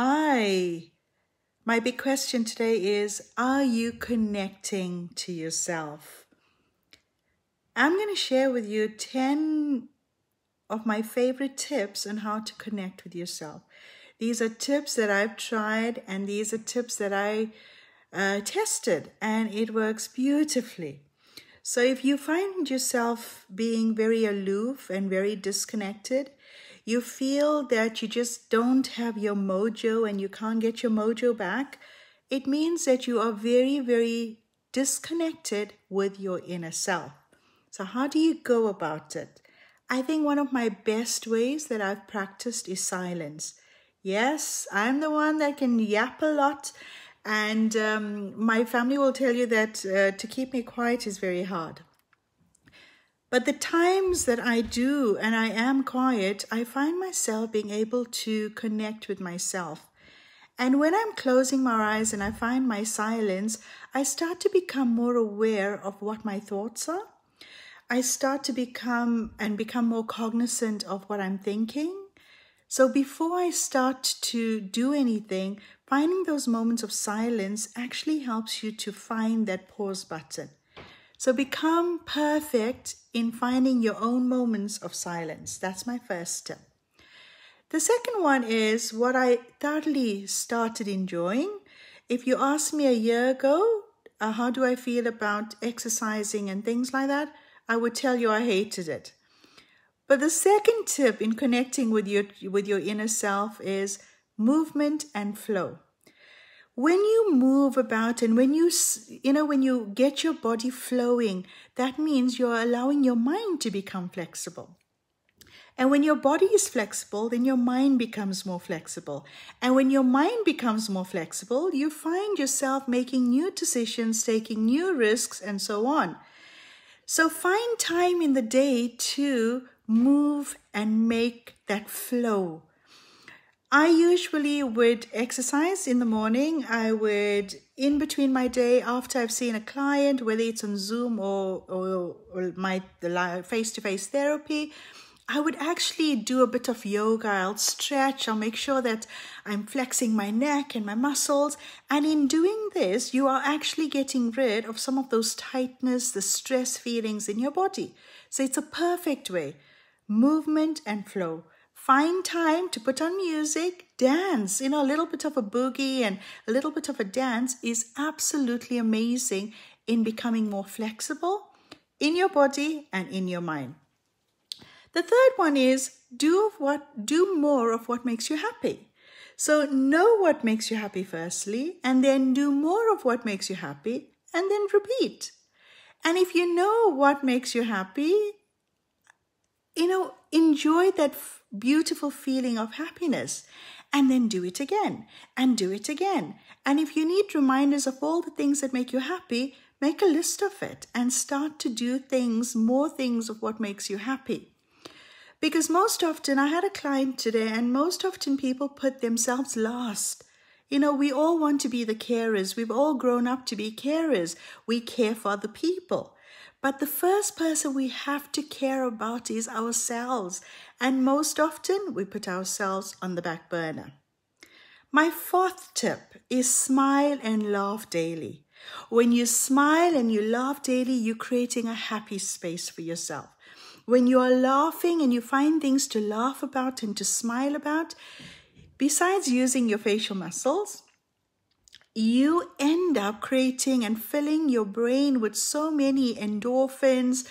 Hi. My big question today is Are you connecting to yourself? I'm going to share with you 10 of my favorite tips on how to connect with yourself. These are tips that I've tried, and these are tips that I uh, tested, and it works beautifully. So, if you find yourself being very aloof and very disconnected, you feel that you just don't have your mojo and you can't get your mojo back, it means that you are very, very disconnected with your inner self. So, how do you go about it? I think one of my best ways that I've practiced is silence. Yes, I'm the one that can yap a lot, and um, my family will tell you that uh, to keep me quiet is very hard. But the times that I do and I am quiet, I find myself being able to connect with myself. And when I'm closing my eyes and I find my silence, I start to become more aware of what my thoughts are. I start to become and become more cognizant of what I'm thinking. So before I start to do anything, finding those moments of silence actually helps you to find that pause button. So become perfect in finding your own moments of silence. That's my first step. The second one is what I thoroughly started enjoying. If you asked me a year ago, uh, how do I feel about exercising and things like that, I would tell you I hated it. But the second tip in connecting with your with your inner self is movement and flow when you move about and when you you know when you get your body flowing that means you're allowing your mind to become flexible and when your body is flexible then your mind becomes more flexible and when your mind becomes more flexible you find yourself making new decisions taking new risks and so on so find time in the day to move and make that flow I usually would exercise in the morning. I would, in between my day, after I've seen a client, whether it's on Zoom or, or, or my face to face therapy, I would actually do a bit of yoga. I'll stretch, I'll make sure that I'm flexing my neck and my muscles. And in doing this, you are actually getting rid of some of those tightness, the stress feelings in your body. So it's a perfect way movement and flow find time to put on music, dance, you know, a little bit of a boogie and a little bit of a dance is absolutely amazing in becoming more flexible in your body and in your mind. The third one is do what do more of what makes you happy. So know what makes you happy firstly and then do more of what makes you happy and then repeat. And if you know what makes you happy, you know, enjoy that f- beautiful feeling of happiness and then do it again and do it again. And if you need reminders of all the things that make you happy, make a list of it and start to do things, more things of what makes you happy. Because most often, I had a client today, and most often people put themselves last. You know, we all want to be the carers. We've all grown up to be carers. We care for other people. But the first person we have to care about is ourselves, and most often we put ourselves on the back burner. My fourth tip is smile and laugh daily. When you smile and you laugh daily, you're creating a happy space for yourself. When you are laughing and you find things to laugh about and to smile about, besides using your facial muscles, you end up creating and filling your brain with so many endorphins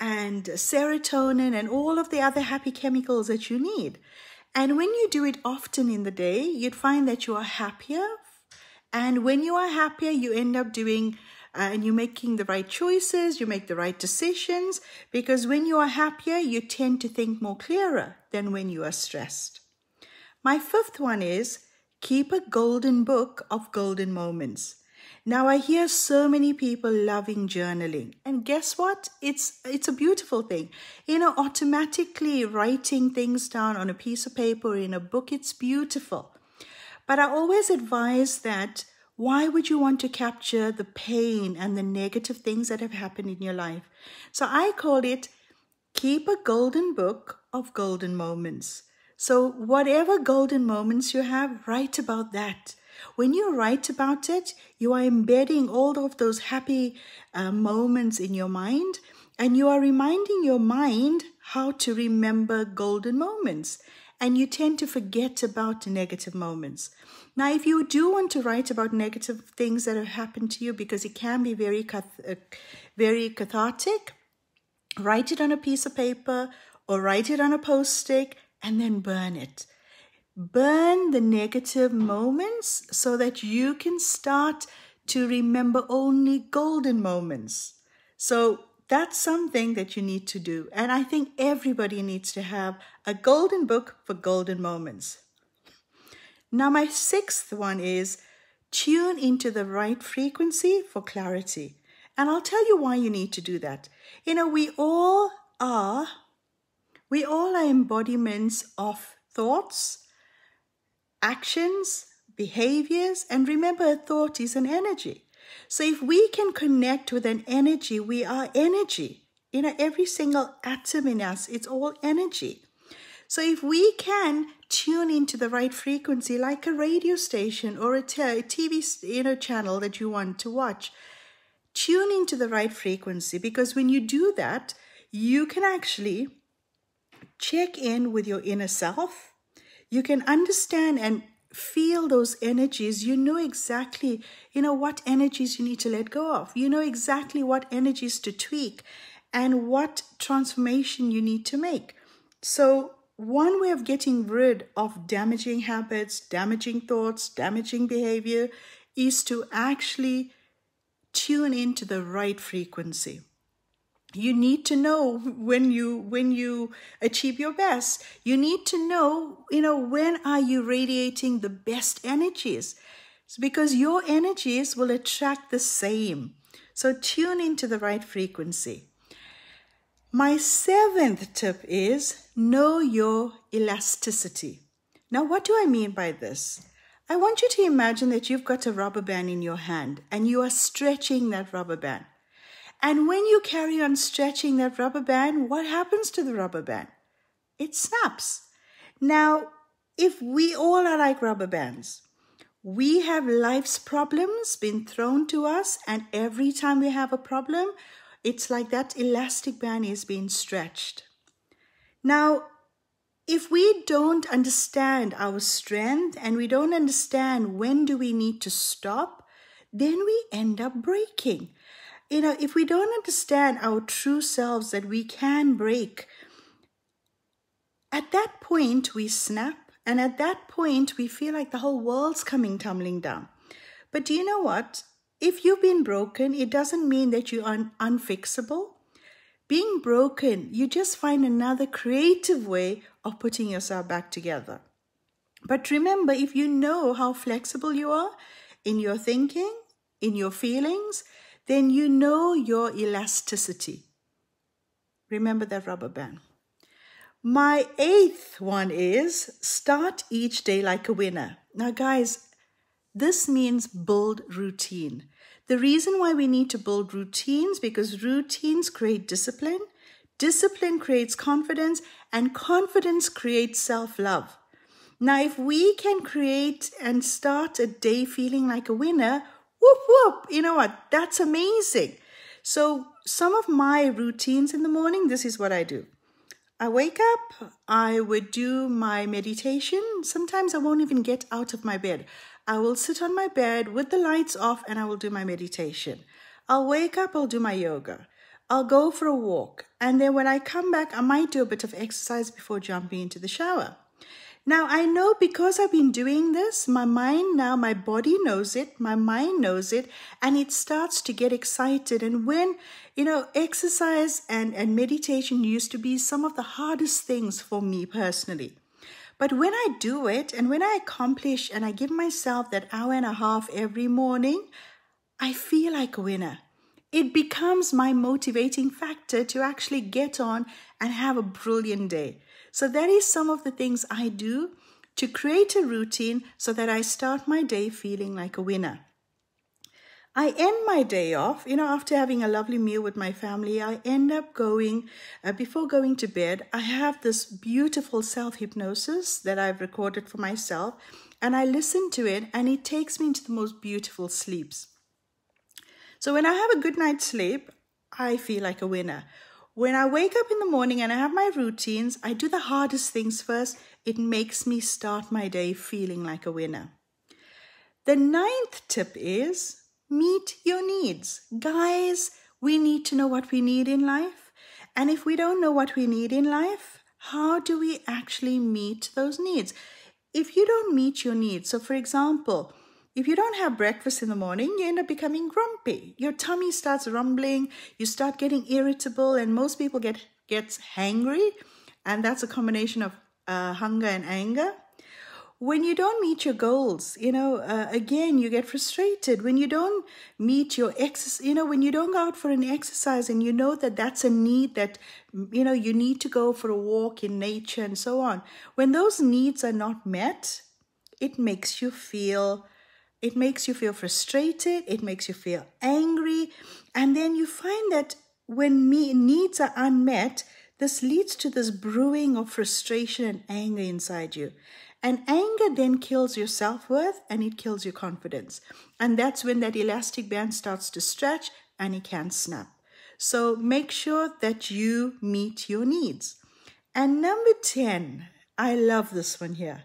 and serotonin and all of the other happy chemicals that you need. And when you do it often in the day, you'd find that you are happier. And when you are happier, you end up doing uh, and you're making the right choices, you make the right decisions, because when you are happier, you tend to think more clearer than when you are stressed. My fifth one is Keep a golden book of golden moments. Now I hear so many people loving journaling. And guess what? It's it's a beautiful thing. You know, automatically writing things down on a piece of paper in a book, it's beautiful. But I always advise that why would you want to capture the pain and the negative things that have happened in your life? So I call it keep a golden book of golden moments. So, whatever golden moments you have, write about that. When you write about it, you are embedding all of those happy uh, moments in your mind and you are reminding your mind how to remember golden moments. And you tend to forget about negative moments. Now, if you do want to write about negative things that have happened to you, because it can be very, cath- uh, very cathartic, write it on a piece of paper or write it on a post stick and then burn it. Burn the negative moments so that you can start to remember only golden moments. So that's something that you need to do. And I think everybody needs to have a golden book for golden moments. Now, my sixth one is tune into the right frequency for clarity. And I'll tell you why you need to do that. You know, we all are we all are embodiments of thoughts, actions, behaviors, and remember, a thought is an energy. So if we can connect with an energy, we are energy. You know, every single atom in us, it's all energy. So if we can tune into the right frequency, like a radio station or a, TV you know, channel that you want to watch, tune into the right frequency because when you do that, you can actually check in with your inner self, you can understand and feel those energies. You know exactly, you know, what energies you need to let go of. You know exactly what energies to tweak and what transformation you need to make. So, one way of getting rid of damaging habits, damaging thoughts, damaging behavior is to actually tune into the right frequency you need to know when you when you achieve your best you need to know you know when are you radiating the best energies it's because your energies will attract the same so tune into the right frequency my seventh tip is know your elasticity now what do i mean by this i want you to imagine that you've got a rubber band in your hand and you are stretching that rubber band and when you carry on stretching that rubber band, what happens to the rubber band? It snaps. Now, if we all are like rubber bands, we have life's problems been thrown to us, and every time we have a problem, it's like that elastic band is being stretched. Now, if we don't understand our strength and we don't understand when do we need to stop, then we end up breaking you know, if we don't understand our true selves that we can break, at that point we snap. And at that point, we feel like the whole world's coming tumbling down. But do you know what? If you've been broken, it doesn't mean that you are unfixable. Being broken, you just find another creative way of putting yourself back together. But remember, if you know how flexible you are in your thinking, in your feelings, then you know your elasticity. Remember that rubber band. My eighth one is start each day like a winner. Now, guys, this means build routine. The reason why we need to build routines because routines create discipline, discipline creates confidence, and confidence creates self love. Now, if we can create and start a day feeling like a winner, whoop, whoop. You know what? That's amazing. So, some of my routines in the morning, this is what I do. I wake up, I would do my meditation. Sometimes I won't even get out of my bed. I will sit on my bed with the lights off and I will do my meditation. I'll wake up, I'll do my yoga. I'll go for a walk. And then when I come back, I might do a bit of exercise before jumping into the shower. Now I know because I've been doing this, my mind now, my body knows it, my mind knows it, and it starts to get excited. And when, you know, exercise and, and meditation used to be some of the hardest things for me personally. But when I do it and when I accomplish and I give myself that hour and a half every morning, I feel like a winner. It becomes my motivating factor to actually get on and have a brilliant day. So that is some of the things I do to create a routine so that I start my day feeling like a winner. I end my day off, you know, after having a lovely meal with my family, I end up going, uh, before going to bed, I have this beautiful self hypnosis that I've recorded for myself, and I listen to it, and it takes me into the most beautiful sleeps. So when I have a good night's sleep, I feel like a winner. When I wake up in the morning and I have my routines, I do the hardest things first. It makes me start my day feeling like a winner. The ninth tip is meet your needs. Guys, we need to know what we need in life. And if we don't know what we need in life, how do we actually meet those needs? If you don't meet your needs, so for example, if you don't have breakfast in the morning, you end up becoming grumpy. Your tummy starts rumbling, you start getting irritable, and most people get gets hangry, and that's a combination of uh, hunger and anger. When you don't meet your goals, you know, uh, again, you get frustrated. When you don't meet your exercise, you know, when you don't go out for an exercise and you know that that's a need that, you know, you need to go for a walk in nature and so on. When those needs are not met, it makes you feel it makes you feel frustrated, it makes you feel angry, and then you find that when me needs are unmet, this leads to this brewing of frustration and anger inside you. And anger then kills your self worth and it kills your confidence. And that's when that elastic band starts to stretch and it can snap. So make sure that you meet your needs. And number 10, I love this one here.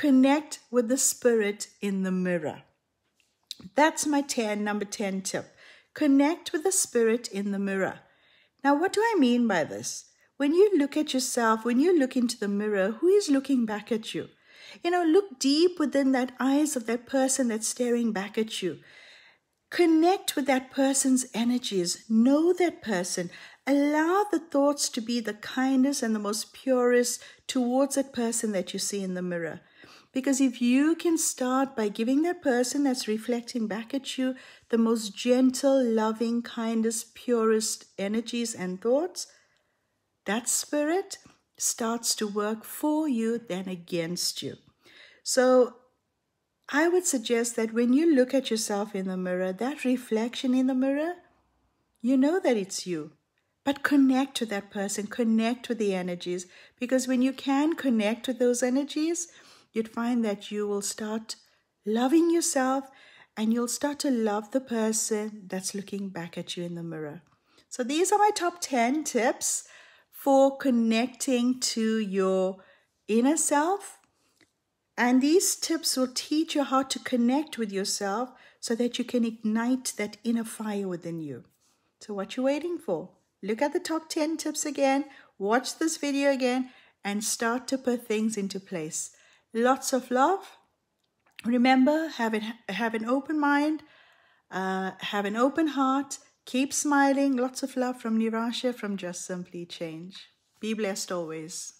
Connect with the spirit in the mirror. That's my 10, number 10 tip. Connect with the spirit in the mirror. Now, what do I mean by this? When you look at yourself, when you look into the mirror, who is looking back at you? You know, look deep within that eyes of that person that's staring back at you. Connect with that person's energies. Know that person. Allow the thoughts to be the kindest and the most purest towards that person that you see in the mirror. Because if you can start by giving that person that's reflecting back at you the most gentle, loving, kindest, purest energies and thoughts, that spirit starts to work for you than against you. So I would suggest that when you look at yourself in the mirror, that reflection in the mirror, you know that it's you. But connect to that person, connect to the energies, because when you can connect to those energies, you'd find that you will start loving yourself and you'll start to love the person that's looking back at you in the mirror. So these are my top 10 tips for connecting to your inner self. And these tips will teach you how to connect with yourself so that you can ignite that inner fire within you. So what you waiting for? Look at the top 10 tips again, watch this video again, and start to put things into place. Lots of love. Remember, have, it, have an open mind, uh, have an open heart, keep smiling. Lots of love from Nirasha, from Just Simply Change. Be blessed always.